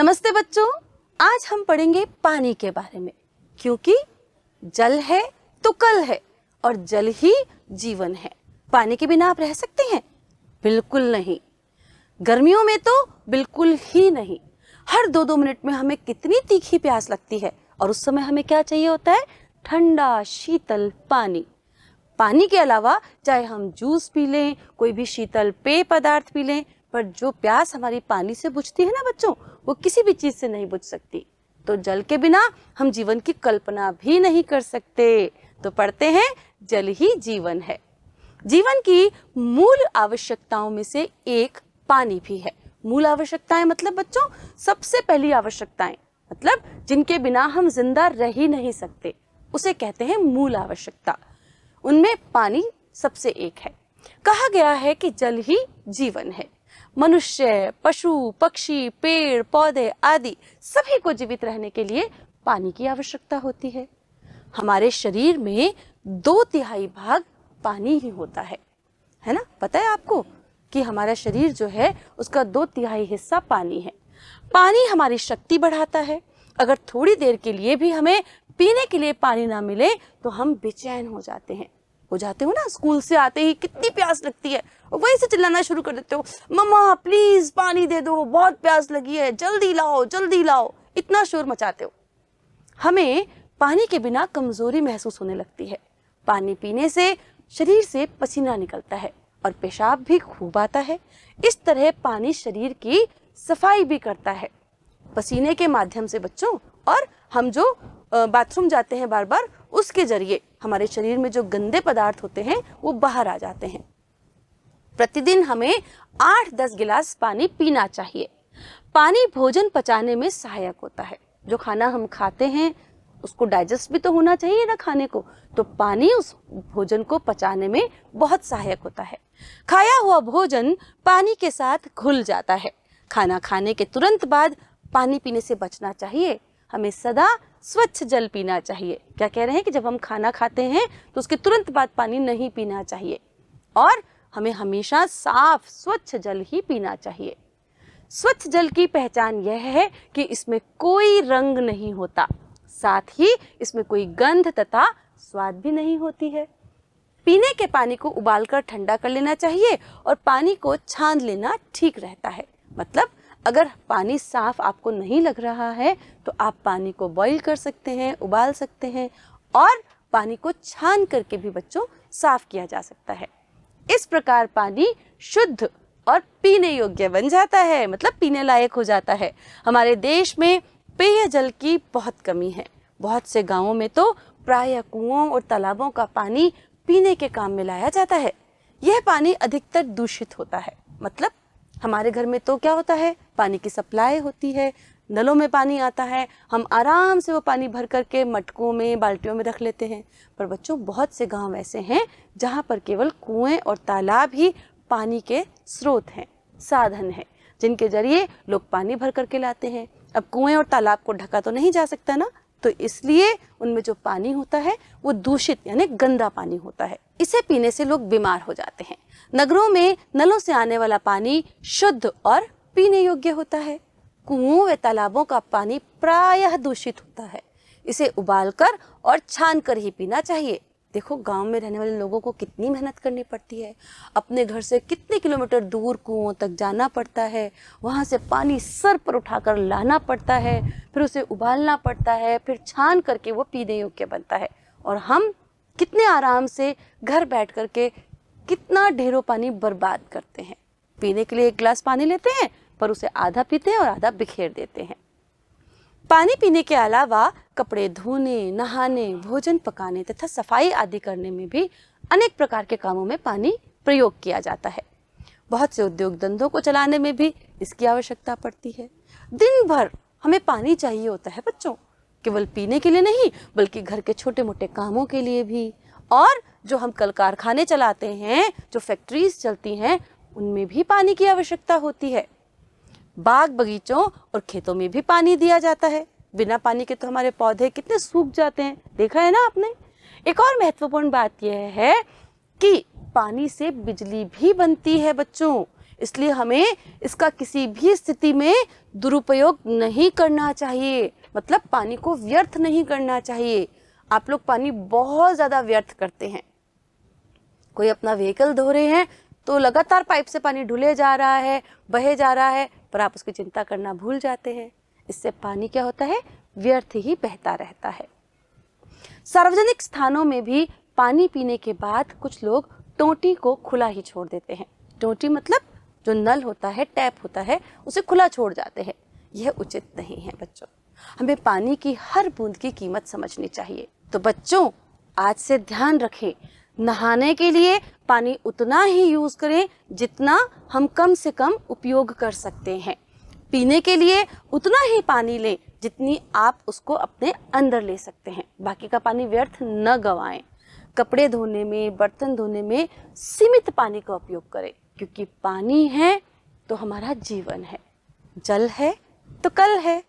नमस्ते बच्चों आज हम पढ़ेंगे पानी के बारे में क्योंकि जल है तो कल है और जल ही जीवन है पानी के बिना आप रह सकते हैं बिल्कुल नहीं गर्मियों में तो बिल्कुल ही नहीं हर दो दो मिनट में हमें कितनी तीखी प्यास लगती है और उस समय हमें क्या चाहिए होता है ठंडा शीतल पानी पानी के अलावा चाहे हम जूस पी लें कोई भी शीतल पेय पदार्थ पी लें पर जो प्यास हमारी पानी से बुझती है ना बच्चों वो किसी भी चीज़ से नहीं बुझ सकती तो जल के बिना हम जीवन की कल्पना भी नहीं कर सकते तो पढ़ते हैं जल ही जीवन है जीवन की मूल आवश्यकताओं में से एक पानी भी है मूल आवश्यकताएं मतलब बच्चों सबसे पहली आवश्यकताएं मतलब जिनके बिना हम जिंदा रह ही नहीं सकते उसे कहते हैं मूल आवश्यकता उनमें पानी सबसे एक है कहा गया है कि जल ही जीवन है मनुष्य पशु पक्षी पेड़ पौधे आदि सभी को जीवित रहने के लिए पानी की आवश्यकता होती है हमारे शरीर में दो तिहाई भाग पानी ही होता है है ना पता है आपको कि हमारा शरीर जो है उसका दो तिहाई हिस्सा पानी है पानी हमारी शक्ति बढ़ाता है अगर थोड़ी देर के लिए भी हमें पीने के लिए पानी ना मिले तो हम बेचैन हो जाते हैं हो जाते हो ना स्कूल से आते ही कितनी प्यास लगती है और वहीं से चिल्लाना शुरू कर देते हो मम्मा प्लीज़ पानी दे दो बहुत प्यास लगी है जल्दी लाओ जल्दी लाओ इतना शोर मचाते हो हमें पानी के बिना कमज़ोरी महसूस होने लगती है पानी पीने से शरीर से पसीना निकलता है और पेशाब भी खूब आता है इस तरह पानी शरीर की सफाई भी करता है पसीने के माध्यम से बच्चों और हम जो बाथरूम जाते हैं बार बार उसके जरिए हमारे शरीर में जो गंदे पदार्थ होते हैं वो बाहर आ जाते हैं प्रतिदिन हमें आठ दस गिलास पानी पीना चाहिए पानी भोजन पचाने में सहायक होता है जो खाना हम खाते हैं उसको डाइजेस्ट भी तो होना चाहिए ना खाने को तो पानी उस भोजन को पचाने में बहुत सहायक होता है खाया हुआ भोजन पानी के साथ घुल जाता है खाना खाने के तुरंत बाद पानी पीने से बचना चाहिए हमें सदा स्वच्छ जल पीना चाहिए क्या कह रहे हैं कि जब हम खाना खाते हैं तो उसके तुरंत बाद पानी नहीं पीना चाहिए और हमें हमेशा साफ स्वच्छ जल ही पीना चाहिए स्वच्छ जल की पहचान यह है कि इसमें कोई रंग नहीं होता साथ ही इसमें कोई गंध तथा स्वाद भी नहीं होती है पीने के पानी को उबालकर ठंडा कर लेना चाहिए और पानी को छान लेना ठीक रहता है मतलब अगर पानी साफ आपको नहीं लग रहा है तो आप पानी को बॉईल कर सकते हैं उबाल सकते हैं और पानी को छान करके भी बच्चों साफ किया जा सकता है इस प्रकार पानी शुद्ध और पीने योग्य बन जाता है मतलब पीने लायक हो जाता है हमारे देश में पेय जल की बहुत कमी है बहुत से गांवों में तो प्राय कुओं और तालाबों का पानी पीने के काम में लाया जाता है यह पानी अधिकतर दूषित होता है मतलब हमारे घर में तो क्या होता है पानी की सप्लाई होती है नलों में पानी आता है हम आराम से वो पानी भर करके मटकों में बाल्टियों में रख लेते हैं पर बच्चों बहुत से गांव ऐसे हैं जहाँ पर केवल कुएं और तालाब ही पानी के स्रोत हैं साधन हैं जिनके जरिए लोग पानी भर करके लाते हैं अब कुएं और तालाब को ढका तो नहीं जा सकता ना तो इसलिए उनमें जो पानी होता है वो दूषित यानी गंदा पानी होता है इसे पीने से लोग बीमार हो जाते हैं नगरों में नलों से आने वाला पानी शुद्ध और पीने योग्य होता है कुओं व तालाबों का पानी प्रायः दूषित होता है इसे उबालकर और छान कर ही पीना चाहिए देखो गांव में रहने वाले लोगों को कितनी मेहनत करनी पड़ती है अपने घर से कितने किलोमीटर दूर कुओं तक जाना पड़ता है वहाँ से पानी सर पर उठाकर लाना पड़ता है फिर उसे उबालना पड़ता है फिर छान करके वो पीने योग्य बनता है और हम कितने आराम से घर बैठ कर के कितना ढेरों पानी बर्बाद करते हैं पीने के लिए एक गिलास पानी लेते हैं पर उसे आधा पीते हैं और आधा बिखेर देते हैं पानी पीने के अलावा कपड़े धोने नहाने भोजन पकाने तथा सफाई आदि करने में भी अनेक प्रकार के कामों में पानी प्रयोग किया जाता है बहुत से उद्योग धंधों को चलाने में भी इसकी आवश्यकता पड़ती है दिन भर हमें पानी चाहिए होता है बच्चों केवल पीने के लिए नहीं बल्कि घर के छोटे मोटे कामों के लिए भी और जो हम कल कारखाने चलाते हैं जो फैक्ट्रीज चलती हैं उनमें भी पानी की आवश्यकता होती है बाग बगीचों और खेतों में भी पानी दिया जाता है बिना पानी के तो हमारे पौधे कितने सूख जाते हैं देखा है ना आपने एक और महत्वपूर्ण बात यह है कि पानी से बिजली भी बनती है बच्चों इसलिए हमें इसका किसी भी स्थिति में दुरुपयोग नहीं करना चाहिए मतलब पानी को व्यर्थ नहीं करना चाहिए आप लोग पानी बहुत ज़्यादा व्यर्थ करते हैं कोई अपना व्हीकल धो रहे हैं तो लगातार पाइप से पानी ढुले जा रहा है बहे जा रहा है पर आप उसकी चिंता करना भूल जाते हैं इससे पानी क्या होता है व्यर्थ ही बहता रहता है सार्वजनिक स्थानों में भी पानी पीने के बाद कुछ लोग टोटी को खुला ही छोड़ देते हैं टोटी मतलब जो नल होता है टैप होता है उसे खुला छोड़ जाते हैं यह उचित नहीं है बच्चों हमें पानी की हर बूंद की कीमत समझनी चाहिए तो बच्चों आज से ध्यान रखें नहाने के लिए पानी उतना ही यूज़ करें जितना हम कम से कम उपयोग कर सकते हैं पीने के लिए उतना ही पानी लें जितनी आप उसको अपने अंदर ले सकते हैं बाकी का पानी व्यर्थ न गवाएं कपड़े धोने में बर्तन धोने में सीमित पानी का उपयोग करें क्योंकि पानी है तो हमारा जीवन है जल है तो कल है